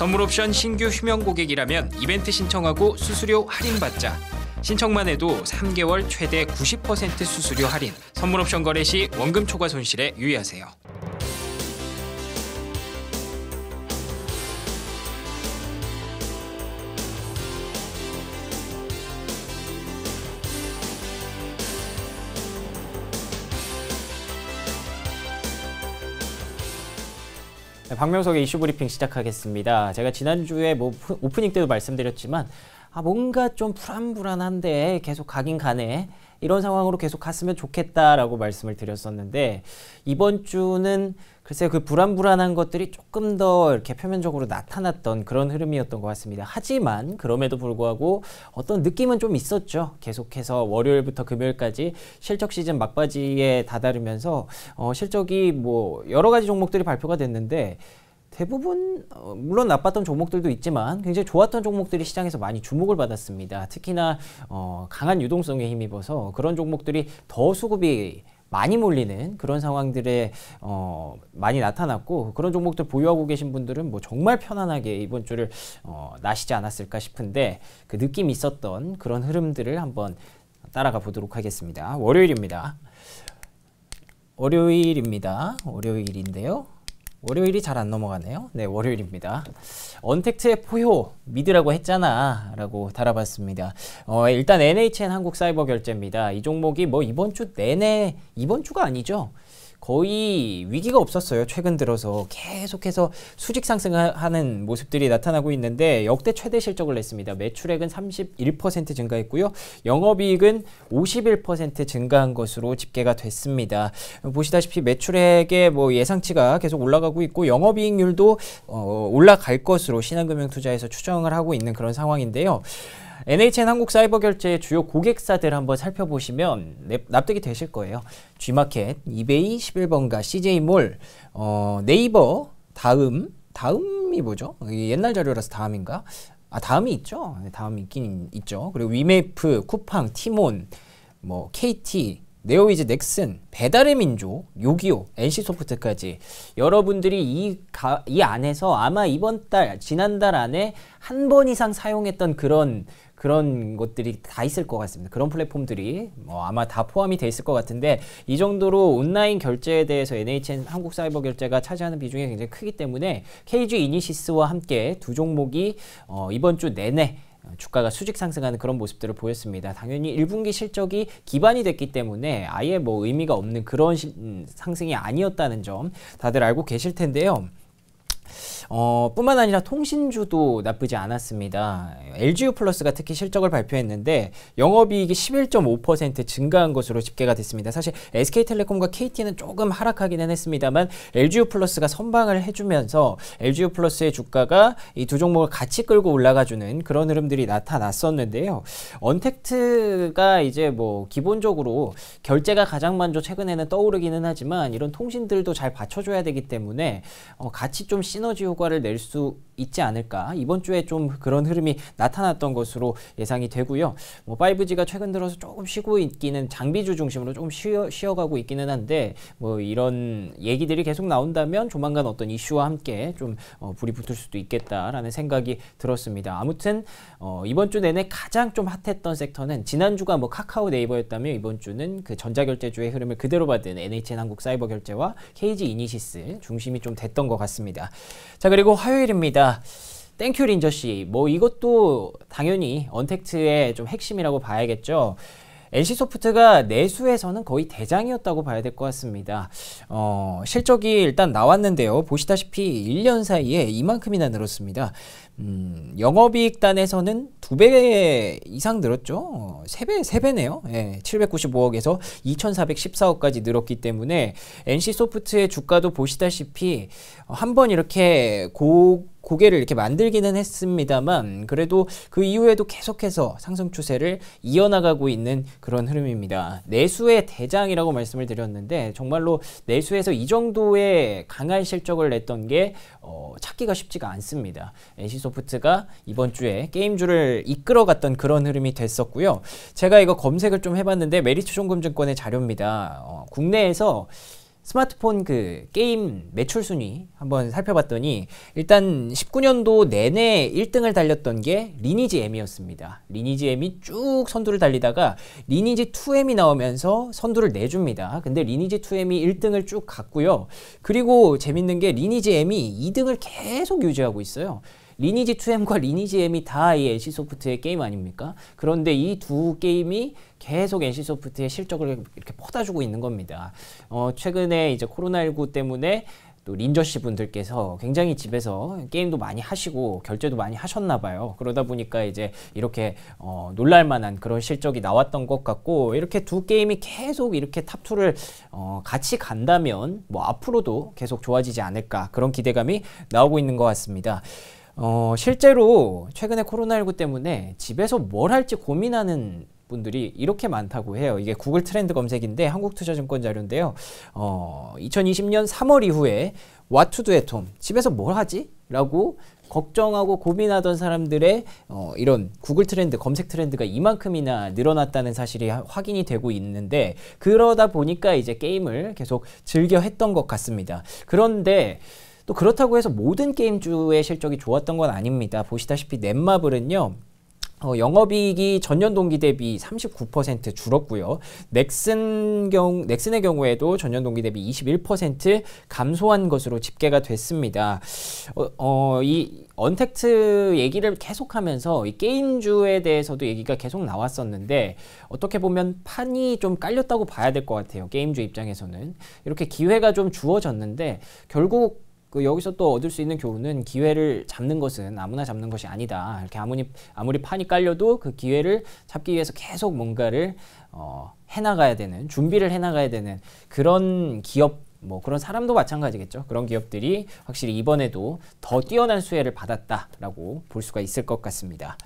선물 옵션 신규 휴면 고객이라면 이벤트 신청하고 수수료 할인받자. 신청만 해도 3개월 최대 90% 수수료 할인. 선물 옵션 거래 시 원금 초과 손실에 유의하세요. 박명석의 이슈 브리핑 시작하겠습니다. 제가 지난주에 뭐 오프닝 때도 말씀드렸지만 아 뭔가 좀 불안불안한데 계속 가긴 가네 이런 상황으로 계속 갔으면 좋겠다라고 말씀을 드렸었는데 이번 주는 글쎄 그 불안불안한 것들이 조금 더 이렇게 표면적으로 나타났던 그런 흐름이었던 것 같습니다. 하지만 그럼에도 불구하고 어떤 느낌은 좀 있었죠. 계속해서 월요일부터 금요일까지 실적 시즌 막바지에 다다르면서 어, 실적이 뭐 여러 가지 종목들이 발표가 됐는데 대부분 어, 물론 나빴던 종목들도 있지만 굉장히 좋았던 종목들이 시장에서 많이 주목을 받았습니다. 특히나 어, 강한 유동성에 힘입어서 그런 종목들이 더 수급이 많이 몰리는 그런 상황들에 어, 많이 나타났고 그런 종목들 보유하고 계신 분들은 뭐 정말 편안하게 이번 주를 어, 나시지 않았을까 싶은데 그 느낌이 있었던 그런 흐름들을 한번 따라가 보도록 하겠습니다. 월요일입니다. 월요일입니다. 월요일인데요. 월요일이 잘 안 넘어가네요. 네, 월요일입니다. 언택트의 포효 미드라고 했잖아 라고 달아봤습니다. 어, 일단 NHN 한국사이버결제입니다. 이 종목이 뭐 이번 주 내내 이번 주가 아니죠. 거의 위기가 없었어요. 최근 들어서 계속해서 수직 상승하는 모습들이 나타나고 있는데 역대 최대 실적을 냈습니다. 매출액은 31% 증가했고요. 영업이익은 51% 증가한 것으로 집계가 됐습니다. 보시다시피 매출액의 뭐 예상치가 계속 올라가고 있고 영업이익률도 어, 올라갈 것으로 신한금융투자에서 추정을 하고 있는 그런 상황인데요. NHN 한국사이버결제의 주요 고객사들 한번 살펴보시면 납득이 되실 거예요. G마켓, 이베이, 11번가, CJ몰, 어, 네이버, 다음, 다음이 뭐죠? 옛날 자료라서 다음인가? 아 다음이 있죠. 네, 다음이 있긴 있죠. 그리고 위메프, 쿠팡, 티몬, 뭐 KT, 네오이즈, 넥슨, 배달의 민족, 요기요, NC소프트까지 여러분들이 이, 가, 이 안에서 아마 이번 달, 지난달 안에 한 번 이상 사용했던 그런 그런 것들이 다 있을 것 같습니다. 그런 플랫폼들이 뭐 아마 다 포함이 돼 있을 것 같은데 이 정도로 온라인 결제에 대해서 NHN 한국사이버결제가 차지하는 비중이 굉장히 크기 때문에 KG 이니시스와 함께 두 종목이 어, 이번 주 내내 주가가 수직 상승하는 그런 모습들을 보였습니다. 당연히 1분기 실적이 기반이 됐기 때문에 아예 뭐 의미가 없는 그런 시, 음, 상승이 아니었다는 점 다들 알고 계실 텐데요. 어, 뿐만 아니라 통신주도 나쁘지 않았습니다. LGU 플러스가 특히 실적을 발표했는데 영업이익이 11.5% 증가한 것으로 집계가 됐습니다. 사실 SK텔레콤과 KT는 조금 하락하기는 했습니다만 LGU 플러스가 선방을 해주면서 LGU 플러스의 주가가 이 두 종목을 같이 끌고 올라가주는 그런 흐름들이 나타났었는데요. 언택트가 이제 뭐 기본적으로 결제가 가장 먼저 최근에는 떠오르기는 하지만 이런 통신들도 잘 받쳐줘야 되기 때문에 어, 같이 좀 시너지 효과 성과를 낼 수 있지 않을까 이번 주에 좀 그런 흐름이 나타났던 것으로 예상이 되고요. 뭐 5G가 최근 들어서 조금 쉬고 있기는 장비주 중심으로 조금 쉬어, 쉬어가고 있기는 한데 뭐 이런 얘기들이 계속 나온다면 조만간 어떤 이슈와 함께 좀 어, 불이 붙을 수도 있겠다라는 생각이 들었습니다. 아무튼 어, 이번 주 내내 가장 좀 핫했던 섹터는 지난주가 뭐 카카오 네이버였다면 이번 주는 그 전자결제주의 흐름을 그대로 받은 NHN 한국 사이버 결제와 KG 이니시스 중심이 좀 됐던 것 같습니다. 자 그리고 화요일입니다. 땡큐 린저 씨. 뭐 이것도 당연히 언택트의 좀 핵심이라고 봐야겠죠. NC 소프트가 내수에서는 거의 대장이었다고 봐야 될 것 같습니다. 어, 실적이 일단 나왔는데요. 보시다시피 1년 사이에 이만큼이나 늘었습니다. 음, 영업이익단에서는 2배 이상 늘었죠. 3배, 3배네요. 예, 795억에서 2,414억까지 늘었기 때문에 NC소프트의 주가도 보시다시피 한 번 이렇게 고, 고개를 이렇게 만들기는 했습니다만 그래도 그 이후에도 계속해서 상승 추세를 이어나가고 있는 그런 흐름입니다. 내수의 대장이라고 말씀을 드렸는데 정말로 내수에서 이 정도의 강한 실적을 냈던 게 어, 찾기가 쉽지가 않습니다. NC소프트 마이크로소프트가 이번 주에 게임주를 이끌어갔던 그런 흐름이 됐었고요. 제가 이거 검색을 좀 해봤는데 메리츠 총금증권의 자료입니다. 어, 국내에서 스마트폰 그 게임 매출 순위 한번 살펴봤더니 일단 19년도 내내 1등을 달렸던 게 리니지 M이었습니다. 리니지 M이 쭉 선두를 달리다가 리니지 2M이 나오면서 선두를 내줍니다. 근데 리니지 2M이 1등을 쭉 갔고요. 그리고 재밌는 게 리니지 M이 2등을 계속 유지하고 있어요. 리니지 2M과 리니지 M이 다 이 NC 소프트의 게임 아닙니까? 그런데 이 두 게임이 계속 NC 소프트의 실적을 이렇게 퍼다주고 있는 겁니다. 어, 최근에 이제 코로나19 때문에 또 린저씨 분들께서 굉장히 집에서 게임도 많이 하시고 결제도 많이 하셨나 봐요. 그러다 보니까 이제 이렇게 어, 놀랄만한 그런 실적이 나왔던 것 같고 이렇게 두 게임이 계속 이렇게 탑2를 어, 같이 간다면 뭐 앞으로도 계속 좋아지지 않을까 그런 기대감이 나오고 있는 것 같습니다. 어, 실제로 최근에 코로나19 때문에 집에서 뭘 할지 고민하는 분들이 이렇게 많다고 해요. 이게 구글 트렌드 검색인데 한국투자증권 자료인데요. 어, 2020년 3월 이후에 와투드 애톰 집에서 뭘 하지? 라고 걱정하고 고민하던 사람들의 어, 이런 구글 트렌드 검색 트렌드가 이만큼이나 늘어났다는 사실이 하, 확인이 되고 있는데 그러다 보니까 이제 게임을 계속 즐겨 했던 것 같습니다. 그런데 또 그렇다고 해서 모든 게임주의 실적이 좋았던 건 아닙니다. 보시다시피 넷마블은요. 어, 영업이익이 전년 동기 대비 39% 줄었고요. 넥슨 경 넥슨의 경우에도 전년 동기 대비 21% 감소한 것으로 집계가 됐습니다. 어, 어, 이 언택트 얘기를 계속하면서 이 게임주에 대해서도 얘기가 계속 나왔었는데 어떻게 보면 판이 좀 깔렸다고 봐야 될 것 같아요. 게임주 입장에서는 이렇게 기회가 좀 주어졌는데 결국 그 여기서 또 얻을 수 있는 교훈은 기회를 잡는 것은 아무나 잡는 것이 아니다. 이렇게 아무리 아무리 판이 깔려도 그 기회를 잡기 위해서 계속 뭔가를 어, 해나가야 되는 준비를 해나가야 되는 그런 기업 뭐 그런 사람도 마찬가지겠죠. 그런 기업들이 확실히 이번에도 더 뛰어난 수혜를 받았다라고 볼 수가 있을 것 같습니다.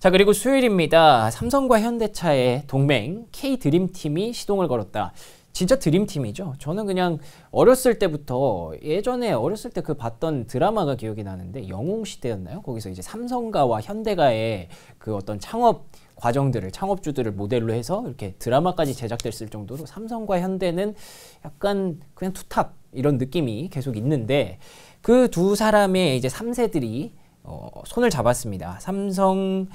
자 그리고 수요일입니다. 삼성과 현대차의 동맹 K 드림팀이 시동을 걸었다. 진짜 드림팀이죠. 저는 그냥 어렸을 때부터 예전에 어렸을 때 그 봤던 드라마가 기억이 나는데 영웅시대였나요? 거기서 이제 삼성가와 현대가의 그 어떤 창업 과정들을 창업주들을 모델로 해서 이렇게 드라마까지 제작됐을 정도로 삼성과 현대는 약간 그냥 투탑 이런 느낌이 계속 있는데 그 두 사람의 이제 3세들이 어, 손을 잡았습니다. 삼성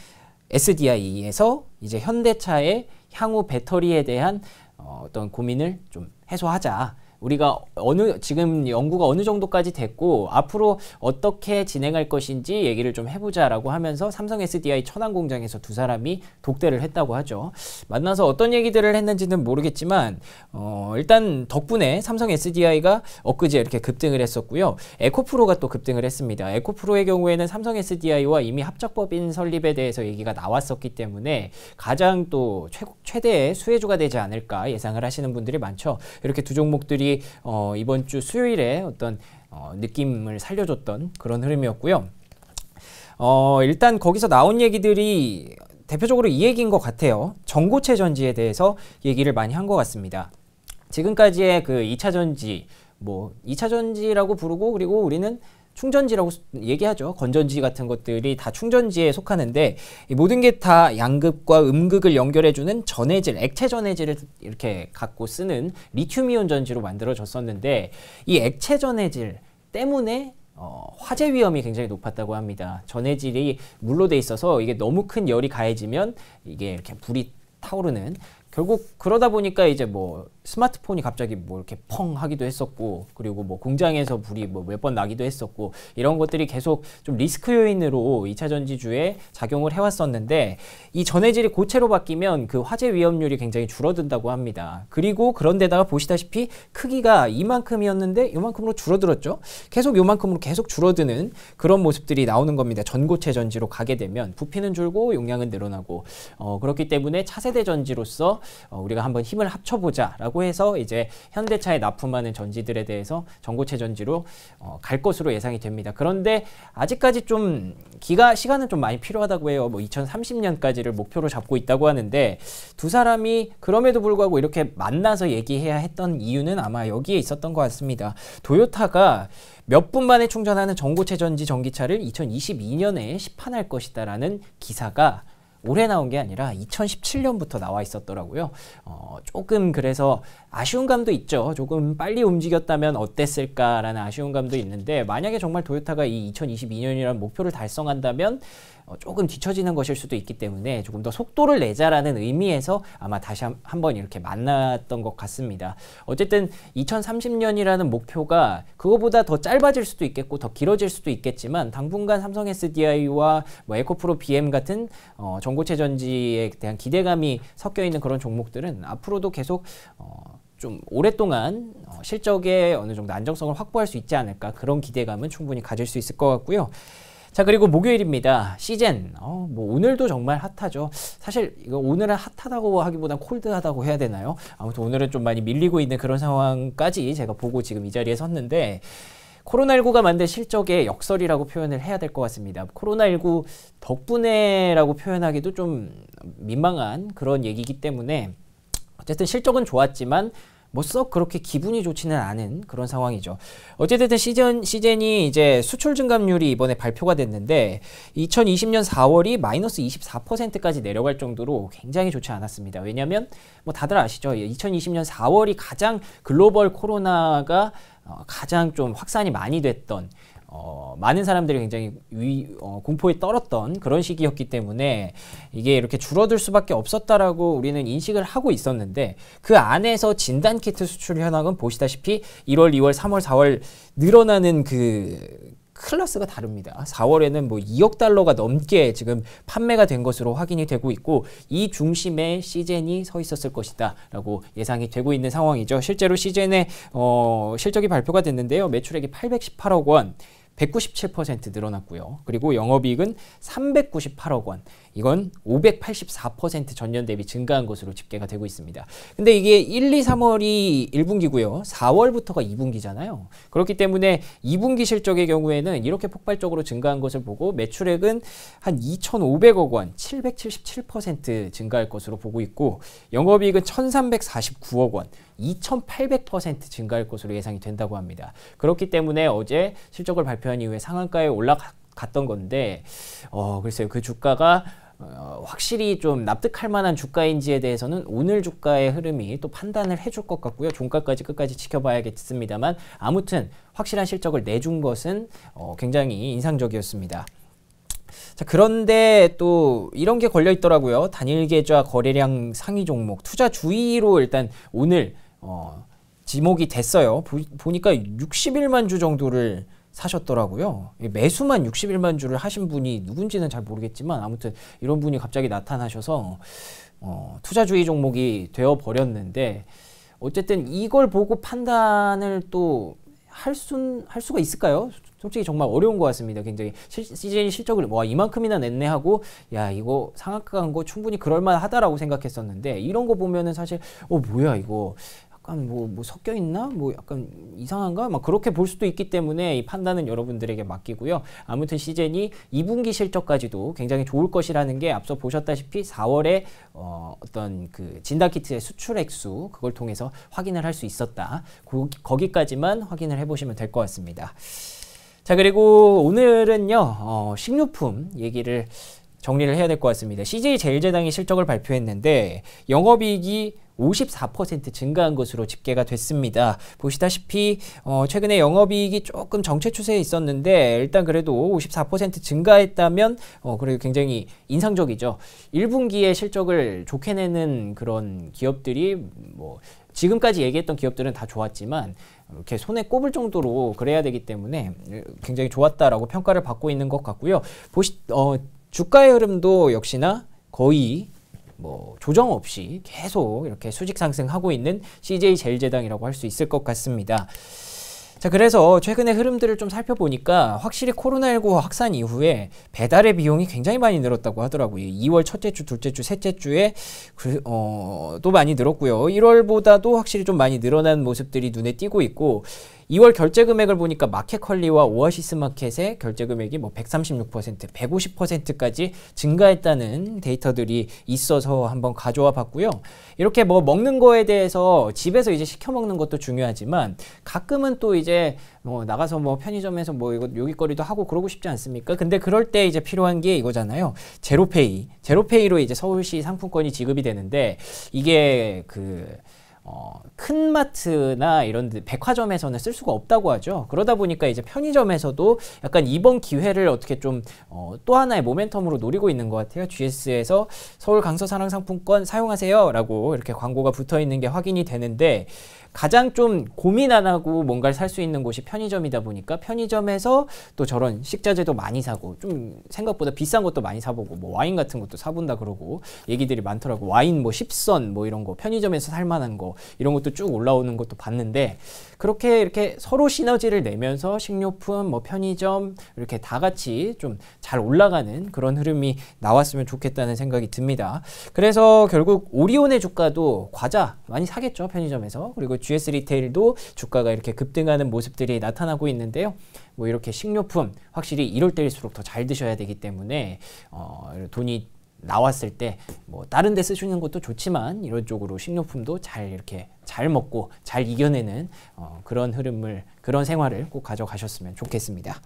SDI에서 이제 현대차의 향후 배터리에 대한 어, 떤 고민을 좀 해소하자 우리가 어느 지금 연구가 어느 정도까지 됐고 앞으로 어떻게 진행할 것인지 얘기를 좀 해보자라고 하면서 삼성 SDI 천안 공장에서 두 사람이 독대를 했다고 하죠. 만나서 어떤 얘기들을 했는지는 모르겠지만 어, 일단 덕분에 삼성 SDI가 엊그제 이렇게 급등을 했었고요. 에코프로가 또 급등을 했습니다. 에코프로의 경우에는 삼성 SDI와 이미 합작법인 설립에 대해서 얘기가 나왔었기 때문에 가장 또 최, 최대의 수혜주가 되지 않을까 예상을 하시는 분들이 많죠. 이렇게 두 종목들이 이 어, 이번 주 수요일에 어떤 어, 느낌을 살려줬던 그런 흐름이었고요. 어, 일단 거기서 나온 얘기들이 대표적으로 이 얘기인 것 같아요. 전고체 전지에 대해서 얘기를 많이 한 것 같습니다. 지금까지의 그 2차 전지, 뭐 2차 전지라고 부르고 그리고 우리는 충전지라고 얘기하죠. 건전지 같은 것들이 다 충전지에 속하는데 모든 게 다 양극과 음극을 연결해주는 전해질, 액체 전해질을 이렇게 갖고 쓰는 리튬이온 전지로 만들어졌었는데 이 액체 전해질 때문에 어, 화재 위험이 굉장히 높았다고 합니다. 전해질이 물로 돼 있어서 이게 너무 큰 열이 가해지면 이게 이렇게 불이 타오르는 결국 그러다 보니까 이제 뭐 스마트폰이 갑자기 뭐 이렇게 펑 하기도 했었고 그리고 뭐 공장에서 불이 뭐 몇 번 나기도 했었고 이런 것들이 계속 좀 리스크 요인으로 2차 전지주에 작용을 해왔었는데 이 전해질이 고체로 바뀌면 그 화재 위험률이 굉장히 줄어든다고 합니다. 그리고 그런데다가 보시다시피 크기가 이만큼이었는데 이만큼으로 줄어들었죠. 계속 이만큼으로 계속 줄어드는 그런 모습들이 나오는 겁니다. 전고체 전지로 가게 되면 부피는 줄고 용량은 늘어나고 어 그렇기 때문에 차세대 전지로서 어, 우리가 한번 힘을 합쳐보자라고 해서 이제 현대차에 납품하는 전지들에 대해서 전고체 전지로 어, 갈 것으로 예상이 됩니다. 그런데 아직까지 좀 기가 시간은 좀 많이 필요하다고 해요. 뭐 2030년까지를 목표로 잡고 있다고 하는데 두 사람이 그럼에도 불구하고 이렇게 만나서 얘기해야 했던 이유는 아마 여기에 있었던 것 같습니다. 도요타가 몇 분 만에 충전하는 전고체 전지 전기차를 2022년에 시판할 것이다라는 기사가 올해 나온 게 아니라 2017년부터 나와 있었더라고요. 어, 조금 그래서 아쉬운 감도 있죠. 조금 빨리 움직였다면 어땠을까라는 아쉬운 감도 있는데 만약에 정말 도요타가 이 2022년이라는 목표를 달성한다면 어, 조금 뒤처지는 것일 수도 있기 때문에 조금 더 속도를 내자라는 의미에서 아마 다시 한번 이렇게 만났던 것 같습니다. 어쨌든 2030년이라는 목표가 그거보다 더 짧아질 수도 있겠고 더 길어질 수도 있겠지만 당분간 삼성 SDI와 뭐 에코프로 BM 같은 어, 전고체 전지에 대한 기대감이 섞여 있는 그런 종목들은 앞으로도 계속 어, 좀 오랫동안 어, 실적에 어느 정도 안정성을 확보할 수 있지 않을까 그런 기대감은 충분히 가질 수 있을 것 같고요. 자 그리고 목요일입니다. 시젠 어, 뭐 오늘도 정말 핫하죠. 사실 이거 오늘은 핫하다고 하기보단 콜드하다고 해야 되나요? 아무튼 오늘은 좀 많이 밀리고 있는 그런 상황까지 제가 보고 지금 이 자리에 섰는데 코로나19가 만든 실적의 역설이라고 표현을 해야 될 것 같습니다. 코로나19 덕분에라고 표현하기도 좀 민망한 그런 얘기이기 때문에 어쨌든 실적은 좋았지만 뭐썩 그렇게 기분이 좋지는 않은 그런 상황이죠. 어쨌든 시즌 시즌이 이제 수출 증감률이 이번에 발표가 됐는데 2020년 4월이 마이너스 24%까지 내려갈 정도로 굉장히 좋지 않았습니다. 왜냐하면 뭐 다들 아시죠. 2020년 4월이 가장 글로벌 코로나가 어, 가장 좀 확산이 많이 됐던 어, 많은 사람들이 굉장히 위, 어, 공포에 떨었던 그런 시기였기 때문에 이게 이렇게 줄어들 수밖에 없었다라고 우리는 인식을 하고 있었는데 그 안에서 진단 키트 수출 현황은 보시다시피 1월, 2월, 3월, 4월 늘어나는 그 클래스가 다릅니다. 4월에는 뭐 2억 달러가 넘게 지금 판매가 된 것으로 확인이 되고 있고 이 중심에 시젠이 서 있었을 것이다라고 예상이 되고 있는 상황이죠. 실제로 시젠의 어, 실적이 발표가 됐는데요. 매출액이 818억 원, 197% 늘어났고요. 그리고 영업이익은 398억 원. 이건 584% 전년 대비 증가한 것으로 집계가 되고 있습니다. 근데 이게 1, 2, 3월이 1분기고요. 4월부터가 2분기잖아요. 그렇기 때문에 2분기 실적의 경우에는 이렇게 폭발적으로 증가한 것을 보고 매출액은 한 2,500억 원, 777% 증가할 것으로 보고 있고 영업이익은 1,349억 원, 2,800% 증가할 것으로 예상이 된다고 합니다. 그렇기 때문에 어제 실적을 발표한 이후에 상한가에 올라갔 갔던 건데 어 글쎄요 그 주가가 어, 확실히 좀 납득할 만한 주가인지에 대해서는 오늘 주가의 흐름이 또 판단을 해줄 것 같고요. 종가까지 끝까지 지켜봐야겠습니다만 아무튼 확실한 실적을 내준 것은 어, 굉장히 인상적이었습니다. 자, 그런데 또 이런 게 걸려 있더라고요. 단일 계좌 거래량 상위 종목 투자 주의로 일단 오늘 어, 지목이 됐어요. 보, 보니까 61만 주 정도를 사셨더라고요. 예, 매수만 61만 주를 하신 분이 누군지는 잘 모르겠지만 아무튼 이런 분이 갑자기 나타나셔서 어, 투자주의 종목이 되어 버렸는데 어쨌든 이걸 보고 판단을 또할할 수가 있을까요? 솔직히 정말 어려운 것 같습니다. 굉장히 시즌 실적을 와 이만큼이나 냈네 하고 야 이거 상한가 간거 충분히 그럴만하다라고 생각했었는데 이런 거 보면은 사실 어 뭐야 이거 약간 뭐, 뭐 섞여 있나? 뭐 약간 이상한가? 막 그렇게 볼 수도 있기 때문에 이 판단은 여러분들에게 맡기고요. 아무튼 시즌이 2분기 실적까지도 굉장히 좋을 것이라는 게 앞서 보셨다시피 4월에 어, 어떤 그 진단키트의 수출액수 그걸 통해서 확인을 할 수 있었다. 고, 거기까지만 확인을 해보시면 될 것 같습니다. 자 그리고 오늘은요 어, 식료품 얘기를 정리를 해야 될 것 같습니다. CJ 제일제당이 실적을 발표했는데 영업이익이 54% 증가한 것으로 집계가 됐습니다. 보시다시피 어 최근에 영업이익이 조금 정체 추세에 있었는데 일단 그래도 54% 증가했다면 어 그래도 굉장히 인상적이죠. 1분기에 실적을 좋게 내는 그런 기업들이 뭐 지금까지 얘기했던 기업들은 다 좋았지만 이렇게 손에 꼽을 정도로 그래야 되기 때문에 굉장히 좋았다라고 평가를 받고 있는 것 같고요. 보시 어 주가의 흐름도 역시나 거의 뭐 조정 없이 계속 이렇게 수직 상승하고 있는 CJ 제일제당이라고 할 수 있을 것 같습니다. 자, 그래서 최근의 흐름들을 좀 살펴보니까 확실히 코로나19 확산 이후에 배달의 비용이 굉장히 많이 늘었다고 하더라고요. 2월 첫째 주, 둘째 주, 셋째 주에 그, 어, 또 많이 늘었고요. 1월보다도 확실히 좀 많이 늘어난 모습들이 눈에 띄고 있고 2월 결제 금액을 보니까 마켓컬리와 오아시스 마켓의 결제 금액이 뭐 136%, 150%까지 증가했다는 데이터들이 있어서 한번 가져와 봤고요. 이렇게 뭐 먹는 거에 대해서 집에서 이제 시켜 먹는 것도 중요하지만 가끔은 또 이제 뭐 나가서 뭐 편의점에서 뭐 이거 요깃거리도 하고 그러고 싶지 않습니까? 근데 그럴 때 이제 필요한 게 이거잖아요. 제로페이. 제로페이로 이제 서울시 상품권이 지급이 되는데 이게 그 어, 큰 마트나 이런 백화점에서는 쓸 수가 없다고 하죠. 그러다 보니까 이제 편의점에서도 약간 이번 기회를 어떻게 좀또 어, 하나의 모멘텀으로 노리고 있는 것 같아요. GS에서 서울 강서 산항 상품권 사용하세요라고 이렇게 광고가 붙어 있는 게 확인이 되는데 가장 좀 고민 안 하고 뭔가를 살 수 있는 곳이 편의점이다 보니까 편의점에서 또 저런 식자재도 많이 사고 좀 생각보다 비싼 것도 많이 사보고 뭐 와인 같은 것도 사본다 그러고 얘기들이 많더라고 와인 뭐 10선 뭐 이런 거 편의점에서 살 만한 거 이런 것도 쭉 올라오는 것도 봤는데 그렇게 이렇게 서로 시너지를 내면서 식료품 뭐 편의점 이렇게 다 같이 좀 잘 올라가는 그런 흐름이 나왔으면 좋겠다는 생각이 듭니다. 그래서 결국 오리온의 주가도 과자 많이 사겠죠 편의점에서 그리고 GS 리테일도 주가가 이렇게 급등하는 모습들이 나타나고 있는데요. 뭐 이렇게 식료품 확실히 이럴 때일수록 더 잘 드셔야 되기 때문에 어, 돈이 나왔을 때 뭐 다른 데 쓰시는 것도 좋지만 이런 쪽으로 식료품도 잘 이렇게 잘 먹고 잘 이겨내는 어, 그런 흐름을 그런 생활을 꼭 가져가셨으면 좋겠습니다.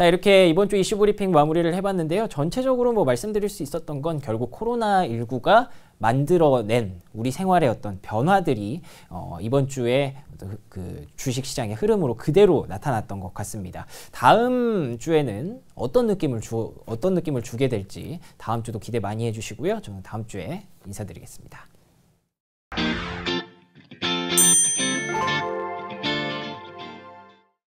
자 이렇게 이번 주 이슈 브리핑 마무리를 해봤는데요. 전체적으로 뭐 말씀드릴 수 있었던 건 결국 코로나19가 만들어낸 우리 생활의 어떤 변화들이 어, 이번 주에 그, 그 주식 시장의 흐름으로 그대로 나타났던 것 같습니다. 다음 주에는 어떤 느낌을 주 어떤 느낌을 주게 될지 다음 주도 기대 많이 해주시고요. 저는 다음 주에 인사드리겠습니다.